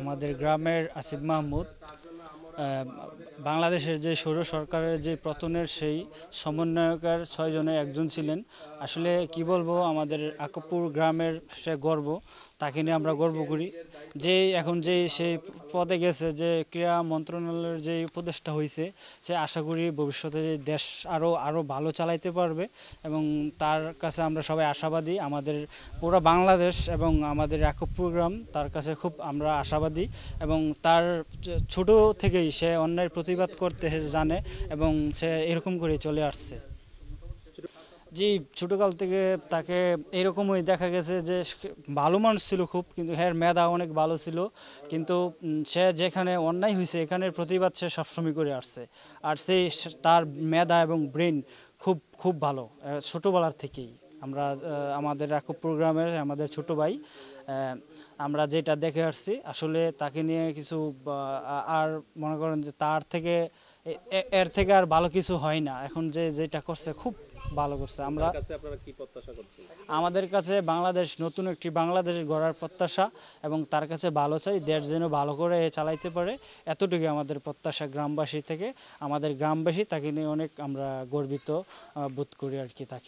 আমাদের গ্রামের আসিফ মাহমুদ বাংলাদেশের যে সৌর সরকারের যে পতনের সেই সমন্বয়কার ছয়জনের একজন ছিলেন আসলে কি বলবো আমাদের আকপুর গ্রামের সে গর্ব তাকে নিয়ে আমরা গর্ব করি যে এখন যে সেই পদে গেছে যে ক্রীড়া মন্ত্রণালয়ের যে উপদেষ্টা হয়েছে সে আশা করি ভবিষ্যতে দেশ আরও আরও ভালো চালাইতে পারবে এবং তার কাছে আমরা সবাই আশাবাদী আমাদের পুরো বাংলাদেশ এবং আমাদের একপুর গ্রাম তার কাছে খুব আমরা আশাবাদী এবং তার ছোট থেকেই সে অন্যায়ের প্রতিবাদ করতে জানে এবং সে এরকম করে চলে আসছে জি ছোটোকাল থেকে তাকে এরকমই দেখা গেছে যে ভালো মানুষ ছিল খুব কিন্তু হ্যাঁ মেধা অনেক ভালো ছিল কিন্তু সে যেখানে অন্যায় হয়েছে এখানের প্রতিবাদ সে সবসময় করে আসছে আর সেই তার মেধা এবং ব্রেন খুব খুব ভালো ছোটোবেলার থেকেই আমরা আমাদের এক প্রোগ্রামের আমাদের ছোট ভাই আমরা যেটা দেখে আসছি আসলে তাকে নিয়ে কিছু আর মনে করেন যে তার থেকে এর থেকে আর ভালো কিছু হয় না এখন যে যেটা করছে খুব ভালো করছে আমরা আমাদের কাছে বাংলাদেশ নতুন একটি বাংলাদেশ গড়ার প্রত্যাশা এবং তার কাছে ভালো চাই দেশ যেন ভালো করে চালাইতে পারে এতটুকু আমাদের প্রত্যাশা গ্রামবাসী থেকে আমাদের গ্রামবাসী তাকে নিয়ে অনেক আমরা গর্বিত বোধ করি আর কি তাকে